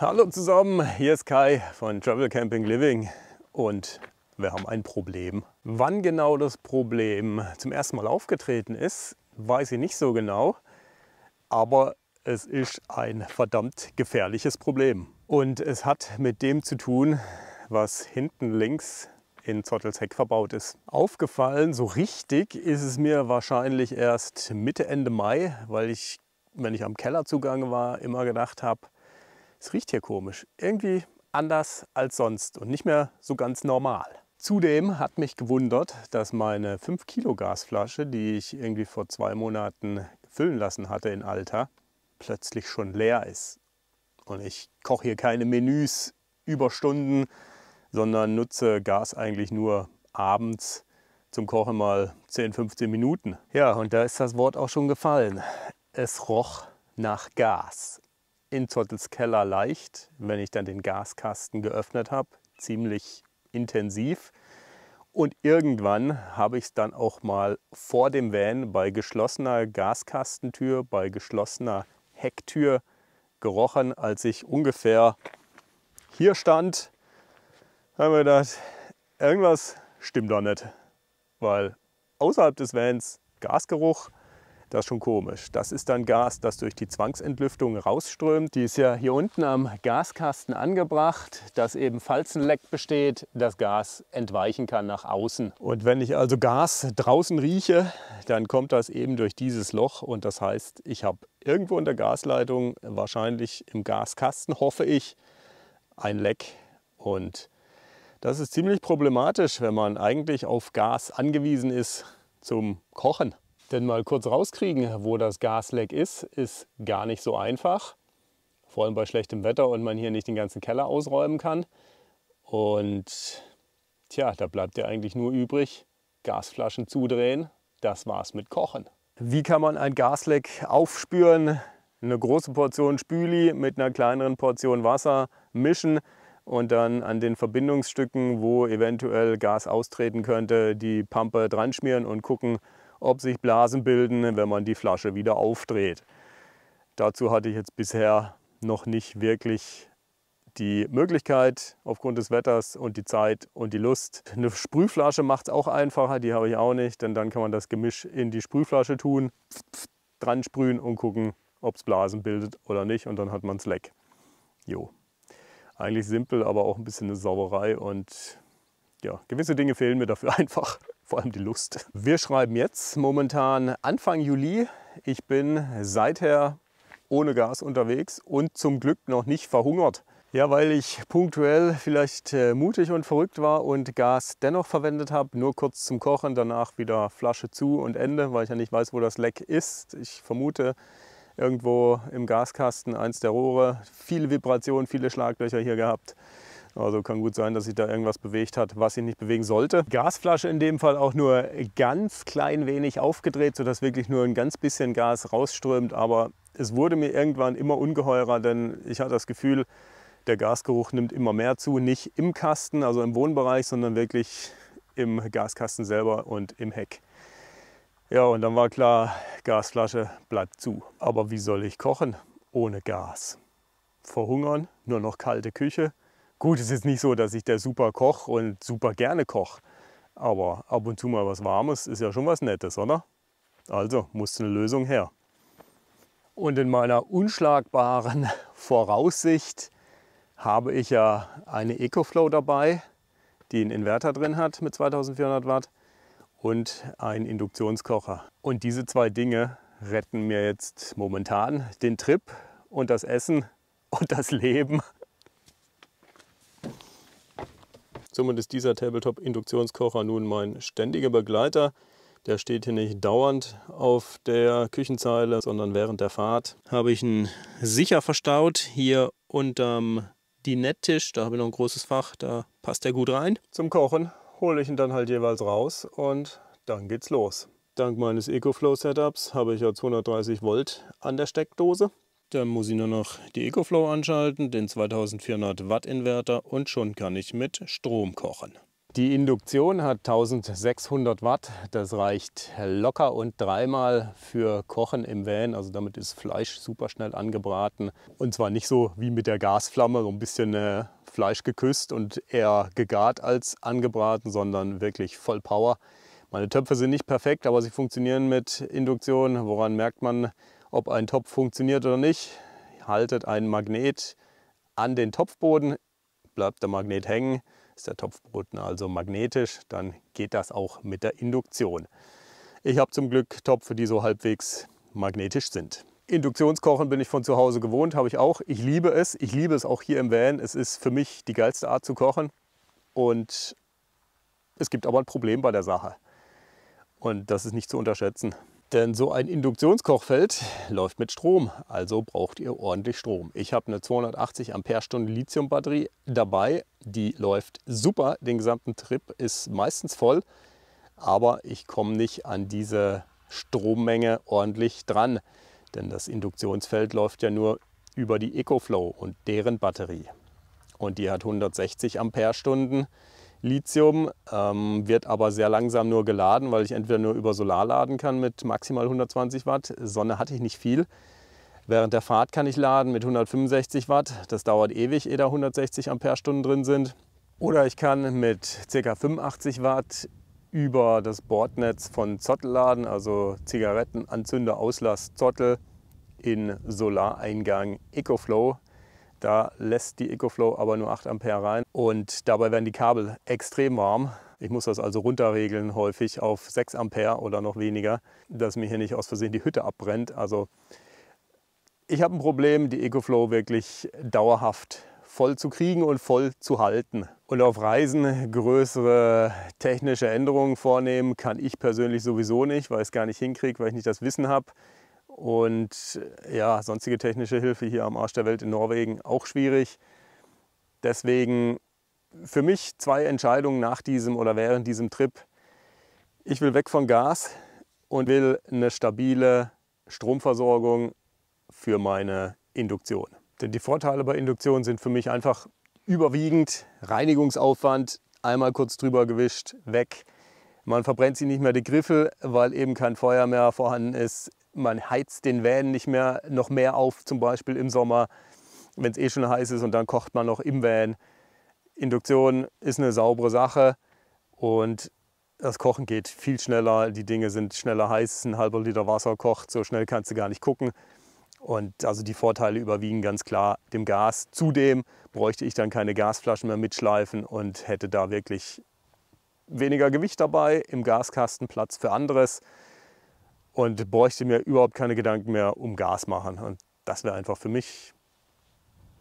Hallo zusammen, hier ist Kai von Travel Camping Living und wir haben ein Problem. Wann genau das Problem zum ersten Mal aufgetreten ist, weiß ich nicht so genau, aber es ist ein verdammt gefährliches Problem. Und es hat mit dem zu tun, was hinten links in Zottels Heck verbaut ist. Aufgefallen, so richtig ist es mir wahrscheinlich erst Mitte, Ende Mai, weil ich, wenn ich am Keller zugange war, immer gedacht habe, es riecht hier komisch, irgendwie anders als sonst und nicht mehr so ganz normal. Zudem hat mich gewundert, dass meine 5 Kilo Gasflasche, die ich irgendwie vor zwei Monaten füllen lassen hatte in Alter, plötzlich schon leer ist. Und ich koche hier keine Menüs über Stunden, sondern nutze Gas eigentlich nur abends zum Kochen mal 10, 15 Minuten. Ja, und da ist das Wort auch schon gefallen. Es roch nach Gas in Zottels Keller leicht, wenn ich dann den Gaskasten geöffnet habe, ziemlich intensiv. Und irgendwann habe ich es dann auch mal vor dem Van bei geschlossener Gaskastentür, bei geschlossener Hecktür gerochen, als ich ungefähr hier stand. Da haben wir gedacht, irgendwas stimmt doch nicht, weil außerhalb des Vans Gasgeruch das ist schon komisch. Das ist dann Gas, das durch die Zwangsentlüftung rausströmt. Die ist ja hier unten am Gaskasten angebracht, dass eben, falls ein Leck besteht, das Gas entweichen kann nach außen. Und wenn ich also Gas draußen rieche, dann kommt das eben durch dieses Loch und das heißt, ich habe irgendwo in der Gasleitung, wahrscheinlich im Gaskasten, hoffe ich, ein Leck und das ist ziemlich problematisch, wenn man eigentlich auf Gas angewiesen ist zum Kochen. Denn mal kurz rauskriegen, wo das Gasleck ist, ist gar nicht so einfach. Vor allem bei schlechtem Wetter und man hier nicht den ganzen Keller ausräumen kann. Und tja, da bleibt ja eigentlich nur übrig, Gasflaschen zudrehen. Das war's mit Kochen. Wie kann man ein Gasleck aufspüren? Eine große Portion Spüli mit einer kleineren Portion Wasser mischen und dann an den Verbindungsstücken, wo eventuell Gas austreten könnte, die Pampe dran schmieren und gucken, ob sich Blasen bilden, wenn man die Flasche wieder aufdreht. Dazu hatte ich jetzt bisher noch nicht wirklich die Möglichkeit aufgrund des Wetters und die Zeit und die Lust. Eine Sprühflasche macht es auch einfacher, die habe ich auch nicht, denn dann kann man das Gemisch in die Sprühflasche tun, dran sprühen und gucken, ob es Blasen bildet oder nicht und dann hat man es leck. Jo. Eigentlich simpel, aber auch ein bisschen eine Sauerei und ja, gewisse Dinge fehlen mir dafür einfach, vor allem die Lust. Wir schreiben jetzt momentan Anfang Juli. Ich bin seither ohne Gas unterwegs und zum Glück noch nicht verhungert. Ja, weil ich punktuell vielleicht äh, mutig und verrückt war und Gas dennoch verwendet habe. Nur kurz zum Kochen, danach wieder Flasche zu und Ende, weil ich ja nicht weiß, wo das Leck ist. Ich vermute irgendwo im Gaskasten eins der Rohre. Viele Vibrationen, viele Schlaglöcher hier gehabt. Also kann gut sein, dass sich da irgendwas bewegt hat, was ihn nicht bewegen sollte. Gasflasche in dem Fall auch nur ganz klein wenig aufgedreht, sodass wirklich nur ein ganz bisschen Gas rausströmt. Aber es wurde mir irgendwann immer ungeheurer, denn ich hatte das Gefühl, der Gasgeruch nimmt immer mehr zu. Nicht im Kasten, also im Wohnbereich, sondern wirklich im Gaskasten selber und im Heck. Ja, und dann war klar, Gasflasche bleibt zu. Aber wie soll ich kochen ohne Gas? Verhungern, nur noch kalte Küche. Gut, es ist nicht so, dass ich der super Koch und super gerne koche. Aber ab und zu mal was Warmes ist ja schon was Nettes, oder? Also muss eine Lösung her. Und in meiner unschlagbaren Voraussicht habe ich ja eine EcoFlow dabei, die einen Inverter drin hat mit 2400 Watt und einen Induktionskocher. Und diese zwei Dinge retten mir jetzt momentan den Trip und das Essen und das Leben Somit ist dieser Tabletop-Induktionskocher nun mein ständiger Begleiter. Der steht hier nicht dauernd auf der Küchenzeile, sondern während der Fahrt habe ich ihn sicher verstaut hier unterm Dinetttisch. Da habe ich noch ein großes Fach, da passt er gut rein. Zum Kochen hole ich ihn dann halt jeweils raus und dann geht's los. Dank meines EcoFlow Setups habe ich ja 230 Volt an der Steckdose. Dann muss ich nur noch die EcoFlow anschalten, den 2400 Watt Inverter und schon kann ich mit Strom kochen. Die Induktion hat 1600 Watt, das reicht locker und dreimal für Kochen im Van. Also damit ist Fleisch super schnell angebraten. Und zwar nicht so wie mit der Gasflamme, so ein bisschen äh, Fleisch geküsst und eher gegart als angebraten, sondern wirklich voll Power. Meine Töpfe sind nicht perfekt, aber sie funktionieren mit Induktion. Woran merkt man? ob ein Topf funktioniert oder nicht. Haltet einen Magnet an den Topfboden, bleibt der Magnet hängen, ist der Topfboden also magnetisch, dann geht das auch mit der Induktion. Ich habe zum Glück Topfe, die so halbwegs magnetisch sind. Induktionskochen bin ich von zu Hause gewohnt, habe ich auch. Ich liebe es. Ich liebe es auch hier im Van. Es ist für mich die geilste Art zu kochen. Und es gibt aber ein Problem bei der Sache. Und das ist nicht zu unterschätzen. Denn so ein Induktionskochfeld läuft mit Strom, also braucht ihr ordentlich Strom. Ich habe eine 280 Ampere-Stunden Lithium-Batterie dabei, die läuft super, den gesamten Trip ist meistens voll, aber ich komme nicht an diese Strommenge ordentlich dran, denn das Induktionsfeld läuft ja nur über die EcoFlow und deren Batterie. Und die hat 160 Ampere-Stunden. Lithium, ähm, wird aber sehr langsam nur geladen, weil ich entweder nur über Solar laden kann mit maximal 120 Watt. Sonne hatte ich nicht viel. Während der Fahrt kann ich laden mit 165 Watt. Das dauert ewig, ehe da 160 Amperestunden drin sind. Oder ich kann mit ca. 85 Watt über das Bordnetz von Zottel laden, also Zigarettenanzünder, Auslass, Zottel in Solareingang EcoFlow da lässt die EcoFlow aber nur 8 Ampere rein und dabei werden die Kabel extrem warm. Ich muss das also runterregeln häufig auf 6 Ampere oder noch weniger, dass mir hier nicht aus Versehen die Hütte abbrennt. Also ich habe ein Problem, die EcoFlow wirklich dauerhaft voll zu kriegen und voll zu halten. Und auf Reisen größere technische Änderungen vornehmen kann ich persönlich sowieso nicht, weil ich es gar nicht hinkriege, weil ich nicht das Wissen habe. Und ja, sonstige technische Hilfe hier am Arsch der Welt in Norwegen auch schwierig. Deswegen für mich zwei Entscheidungen nach diesem oder während diesem Trip. Ich will weg von Gas und will eine stabile Stromversorgung für meine Induktion. Denn die Vorteile bei Induktion sind für mich einfach überwiegend Reinigungsaufwand, einmal kurz drüber gewischt, weg. Man verbrennt sie nicht mehr die Griffel, weil eben kein Feuer mehr vorhanden ist man heizt den Van nicht mehr noch mehr auf, zum Beispiel im Sommer, wenn es eh schon heiß ist und dann kocht man noch im Van. Induktion ist eine saubere Sache und das Kochen geht viel schneller, die Dinge sind schneller heiß, ein halber Liter Wasser kocht, so schnell kannst du gar nicht gucken. Und also die Vorteile überwiegen ganz klar dem Gas. Zudem bräuchte ich dann keine Gasflaschen mehr mitschleifen und hätte da wirklich weniger Gewicht dabei, im Gaskasten Platz für anderes und bräuchte mir überhaupt keine Gedanken mehr um Gas machen. Und das wäre einfach für mich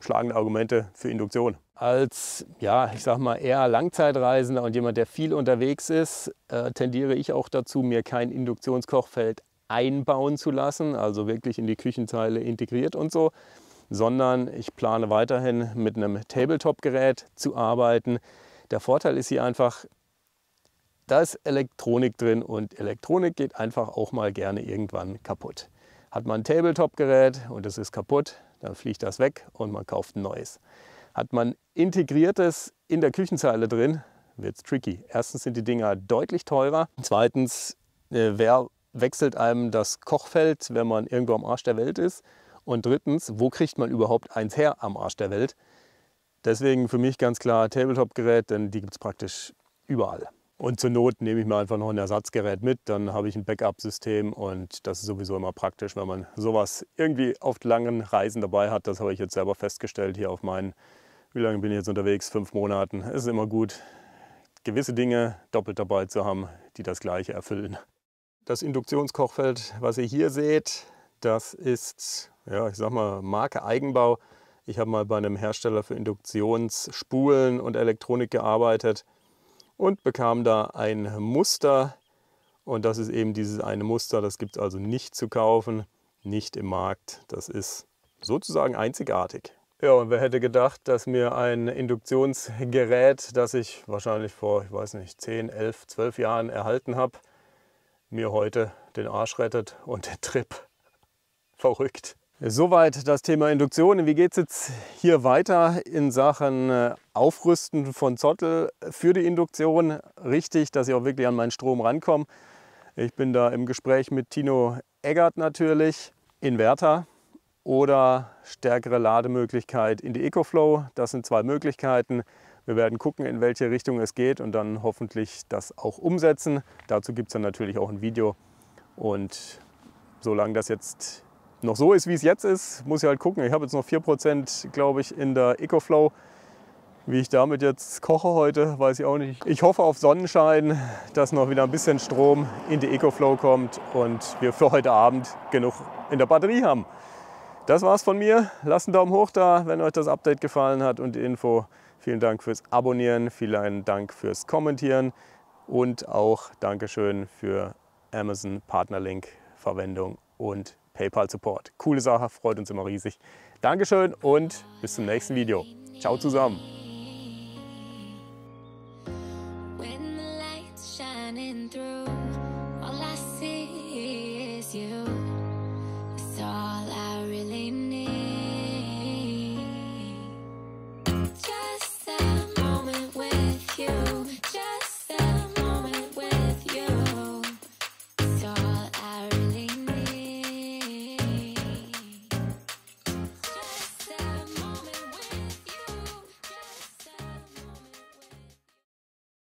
schlagende Argumente für Induktion. Als, ja, ich sag mal, eher Langzeitreisender und jemand, der viel unterwegs ist, äh, tendiere ich auch dazu, mir kein Induktionskochfeld einbauen zu lassen, also wirklich in die Küchenteile integriert und so, sondern ich plane weiterhin mit einem Tabletop-Gerät zu arbeiten. Der Vorteil ist hier einfach, da ist Elektronik drin und Elektronik geht einfach auch mal gerne irgendwann kaputt. Hat man ein Tabletop-Gerät und es ist kaputt, dann fliegt das weg und man kauft ein neues. Hat man integriertes in der Küchenzeile drin, wird es tricky. Erstens sind die Dinger deutlich teurer. Zweitens, äh, wer wechselt einem das Kochfeld, wenn man irgendwo am Arsch der Welt ist? Und drittens, wo kriegt man überhaupt eins her am Arsch der Welt? Deswegen für mich ganz klar Tabletop-Gerät, denn die gibt es praktisch überall. Und zur Not nehme ich mir einfach noch ein Ersatzgerät mit, dann habe ich ein Backup-System und das ist sowieso immer praktisch, wenn man sowas irgendwie auf langen Reisen dabei hat. Das habe ich jetzt selber festgestellt hier auf meinen, wie lange bin ich jetzt unterwegs? Fünf Monaten. Es ist immer gut, gewisse Dinge doppelt dabei zu haben, die das gleiche erfüllen. Das Induktionskochfeld, was ihr hier seht, das ist, ja, ich sag mal, Marke Eigenbau. Ich habe mal bei einem Hersteller für Induktionsspulen und Elektronik gearbeitet und bekam da ein Muster. Und das ist eben dieses eine Muster, das gibt es also nicht zu kaufen, nicht im Markt. Das ist sozusagen einzigartig. Ja, und wer hätte gedacht, dass mir ein Induktionsgerät, das ich wahrscheinlich vor, ich weiß nicht, 10, 11, 12 Jahren erhalten habe, mir heute den Arsch rettet und den Trip. Verrückt. Soweit das Thema Induktion. Wie geht es jetzt hier weiter in Sachen äh, Aufrüsten von Zottel für die Induktion? Richtig, dass ich auch wirklich an meinen Strom rankomme. Ich bin da im Gespräch mit Tino Eggert natürlich, Inverter oder stärkere Lademöglichkeit in die EcoFlow. Das sind zwei Möglichkeiten. Wir werden gucken, in welche Richtung es geht und dann hoffentlich das auch umsetzen. Dazu gibt es dann natürlich auch ein Video. Und solange das jetzt noch so ist, wie es jetzt ist, muss ich halt gucken. Ich habe jetzt noch 4% glaube ich in der EcoFlow. Wie ich damit jetzt koche heute, weiß ich auch nicht. Ich hoffe auf Sonnenschein, dass noch wieder ein bisschen Strom in die EcoFlow kommt und wir für heute Abend genug in der Batterie haben. Das war's von mir. Lasst einen Daumen hoch da, wenn euch das Update gefallen hat und die Info. Vielen Dank fürs Abonnieren, vielen Dank fürs Kommentieren und auch Dankeschön für Amazon Partnerlink Verwendung und PayPal Support. Coole Sache, freut uns immer riesig. Dankeschön und bis zum nächsten Video. Ciao zusammen. through